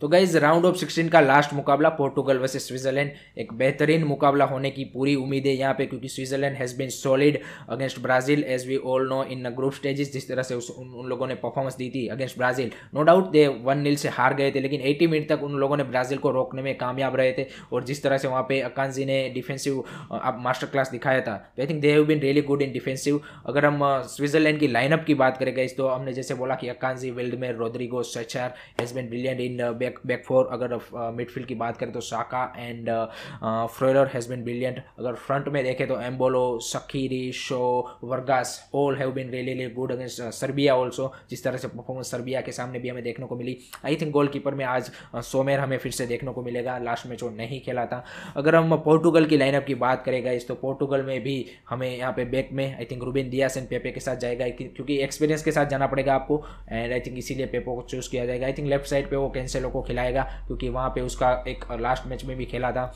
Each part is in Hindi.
तो गाइज राउंड ऑफ सिक्सटीन का लास्ट मुकाबला पोर्टुगल वर्सेस स्विट्जरलैंड एक बेहतरीन मुकाबला होने की पूरी उम्मीद है यहाँ पे क्योंकि Switzerland has been solid against Brazil as we all know in group stages जिस तरह से उस उन, उन लोगों ने परफॉर्मेंस दी थी against Brazil no doubt they one nil से हार गए थे लेकिन एटी मिनट तक उन लोगों ने ब्राजील को रोकने में कामयाब रहे थे और जिस तरह से वहाँ पे अकानजी ने डिफेंसिव आप मास्टर क्लास दिखाया था तो I think they have been really good in defensive अगर हम स्विट्जरलैंड की लाइनअप की बात करें गाइज तो हमने जैसे बोला कि Akanji Widmer Rodriguez Schar has been brilliant in back back four अगर मिडफील्ड की बात करें तो Xhaka and Freuler has been brilliant अगर फ्रंट में देखें तो एम्बोलो सखीरी शो Vargas all have been really really good against Serbia also जिस तरह से परफॉर्मेंस सर्बिया के सामने भी हमें देखने को मिली आई थिंक गोलकीपर में आज सोमेर हमें फिर से देखने को मिलेगा लास्ट मैच वो नहीं खेला था अगर हम पोर्टुगल की लाइनअप की बात करेगा इस तो पोर्टुगल में भी हमें यहाँ पे बैक में I think Ruben Dias and Pepe के साथ जाएगा क्योंकि एक्सपीरियंस के साथ जाना पड़ेगा आपको एंड आई थिंक इसीलिए पेपो को चूज़ किया जाएगा आई थिंक लेफ्ट साइड पे वो कैंसेलो को को खिलाएगा क्योंकि वहाँ पर उसका एक लास्ट मैच में भी खेला था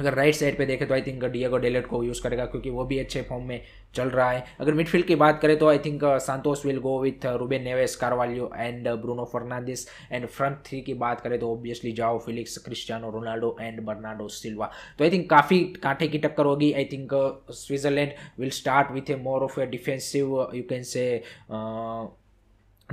अगर राइट साइड पे देखें तो आई थिंक डिएगो डेलेट को यूज़ करेगा क्योंकि वो भी अच्छे फॉर्म में चल रहा है अगर मिडफील्ड की बात करें तो I think Santos will go with Ruben Neves Carvalho and Bruno Fernandes and front three की बात करें तो obviously Joao Felix Cristiano Ronaldo and Bernardo Silva तो आई थिंक काफ़ी कांटे की टक्कर होगी I think Switzerland will start with a more of a defensive you can say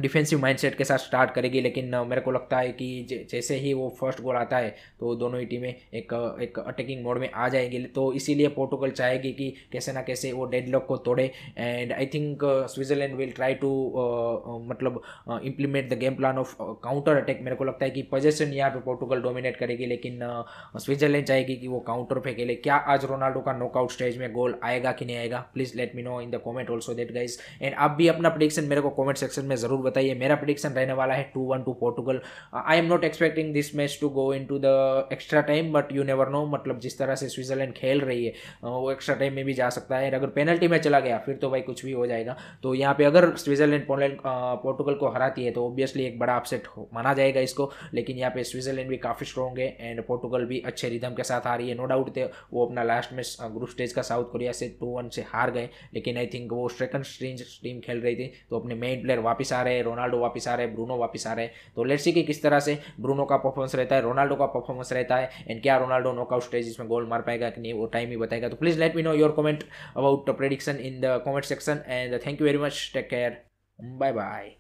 defensive mindset के साथ स्टार्ट करेगी लेकिन मेरे को लगता है कि जैसे ही वो फर्स्ट गोल आता है तो दोनों ही टीमें एक एक अटैकिंग मोड में आ जाएंगी तो इसीलिए पोर्टुगल चाहेगी कि कैसे ना कैसे वो लॉक को तोड़े and I think Switzerland will try to मतलब implement the game plan of counter attack मेरे को लगता है कि पोजेशन यहाँ पे पोर्टुगल डोमिनेट करेगी लेकिन स्विट्जरलैंड चाहेगी कि वो काउंटर फेंके खेले क्या आज रोनाल्डो का नॉकआउट स्टेज में गोल आएगा कि नहीं आएगा please let me know in the comment also that guys and आप भी अपना प्रडिक्शन मेरे को कॉमेंट सेक्शन में जरूर बताइए मेरा प्रडिक्शन रहने वाला है two one to Portugal I am not expecting this match to go in to the extra time but you never know मतलब जिस तरह से स्विट्जरलैंड खेल रही है uh, वो एक्स्ट्रा टाइम में भी जा सकता है अगर पेनल्टी में चला गया फिर तो भाई कुछ भी हो जाएगा तो यहाँ पे अगर स्विट्जरलैंड पोर्टुगल uh, को हराती है तो ऑब्वियसली एक बड़ा अपसेट माना जाएगा इसको लेकिन यहाँ पे स्विट्जरलैंड भी काफ़ी स्ट्रॉन्ग है एंड पोर्टुगल भी अच्छे रिदम के साथ आ रही है नो डाउट थे वो अपना लास्ट मैच ग्रुप स्टेज का साउथ कोरिया से टू वन से हार गए लेकिन आई थिंक वो सेकंड स्ट्रीज टीम खेल रही थी तो अपने मेन प्लेयर वापस आ रहे रहे हैं रोनाल्डो वापस आ रहे हैं ब्रूनो वापस आ रहे हैं तो लेट्स सी कि किस तरह से ब्रूनो का परफॉर्मेंस रहता है रोनाल्डो का परफॉर्मेंस रहता है एंड क्या रोनाल्डो नॉकआउट स्टेज में गोल मार पाएगा कि नहीं वो टाइम ही बताएगा तो please let me know your comment about prediction in the comment section and thank you very much take care bye bye